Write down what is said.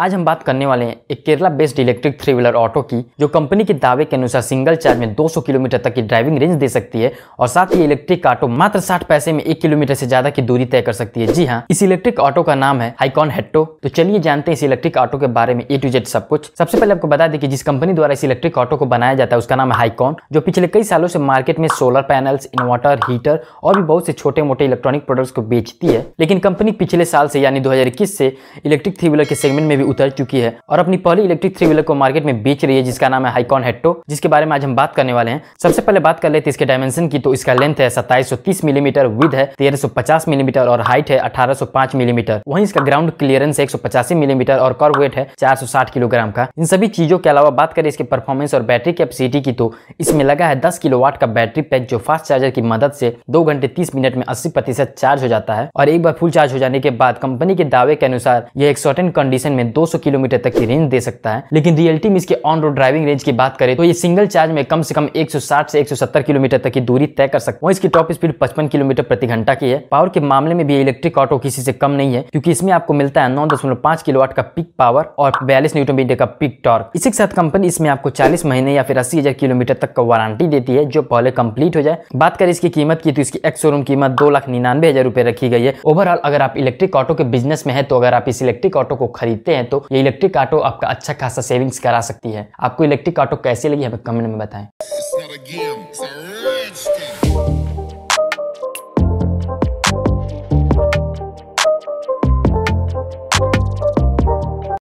आज हम बात करने वाले हैं एक Kerala based electric three wheeler auto की जो कंपनी के दावे के अनुसार सिंगल चार्ज में 200 किलोमीटर तक की ड्राइविंग रेंज दे सकती है और साथ ही इलेक्ट्रिक ऑटो मात्र 60 पैसे में एक किलोमीटर से ज्यादा की दूरी तय कर सकती है जी हाँ इस इलेक्ट्रिक ऑटो का नाम है हाइकॉन हेट्टो तो चलिए जानते हैं इस इलेक्ट्रिक ऑटो के बारे में ए टू जेड सब कुछ सबसे पहले आपको बता दें कि जिस कंपनी द्वारा इस इलेक्ट्रिक ऑटो को बनाया जाता है उसका नाम है हाईकॉन जो पिछले कई सालों से मार्केट में सोलर पैनल इन्वर्टर हीटर और भी बहुत से छोटे मोटे इलेक्ट्रॉनिक प्रोडक्ट्स को बेचती है लेकिन कंपनी पिछले साल से यानी दो से इलेक्ट्रिक थ्री व्हीलर के सेगमेंट में भी उतर चुकी है और अपनी पहली इलेक्ट्रिक थ्री व्हीलर को मार्केट में बेच रही है जिसका नाम है हाईकॉन हेट्टो जिसके बारे में आज हम बात करने वाले हैं सबसे पहले बात कर लेते इसके डायमेंशन की तो इसका लेंथ है सत्ताईस मिलीमीटर विद है तेरह मिलीमीटर और हाइट है अठारह मिलीमीटर वहीं इसका ग्राउंड क्लियरेंस है एक मिलीमीटर और कर वेट है साठ किलोग्राम का इन सभी चीजों के अलावा बात करें इसके परफॉर्मेंस और बैटरी कैपेसिटी की तो इसमें लगा है किलो वाट का बैटरी पैक जो फास्ट चार्जर की मदद से दो घंटे तीस मिनट में अस्सी प्रतिशत चार्ज हो जाता है और एक बार फुल चार्ज हो जाने के बाद कंपनी के दावे के अनुसार यह एक सर्टेन कंडीशन में दो सौ किलोमीटर तक की रेंज दे सकता है लेकिन रियलिटी में इसके ऑन रोड ड्राइविंग रेंज की बात करें तो ये सिंगल चार्ज में कम से कम 160 से 170 किलोमीटर तक की दूरी तय कर सकते हैं इसकी टॉप स्पीड 55 किलोमीटर प्रति घंटा की है पावर के मामले में भी इलेक्ट्रिक ऑटो किसी से कम नहीं है क्योंकि इसमें आपको मिलता है नौ दशमलव पांच किलोवाट का पिक पावर और बयालीस न्यूटन मीटर का पिक टॉर्क इसी के साथ कंपनी इसमें आपको चालीस महीने या फिर अस्सी हजार किलोमीटर तक का वारंटी देती है जो पहले कंप्लीट हो जाए बात करें इसकी कीमत की तो इसकी एक्स शोरूम कीमत दो लाख निन्यानवे हजार रुपए रखी गई है ओवरऑल अगर आप इलेक्ट्रिक ऑटो के बिजनेस में है तो अगर आप इस इलेक्ट्रिक ऑटो को खरीदते हैं हैं तो ये इलेक्ट्रिक ऑटो आपका अच्छा खासा सेविंग्स करा सकती है आपको इलेक्ट्रिक ऑटो कैसे लगी हमें कमेंट में बताएं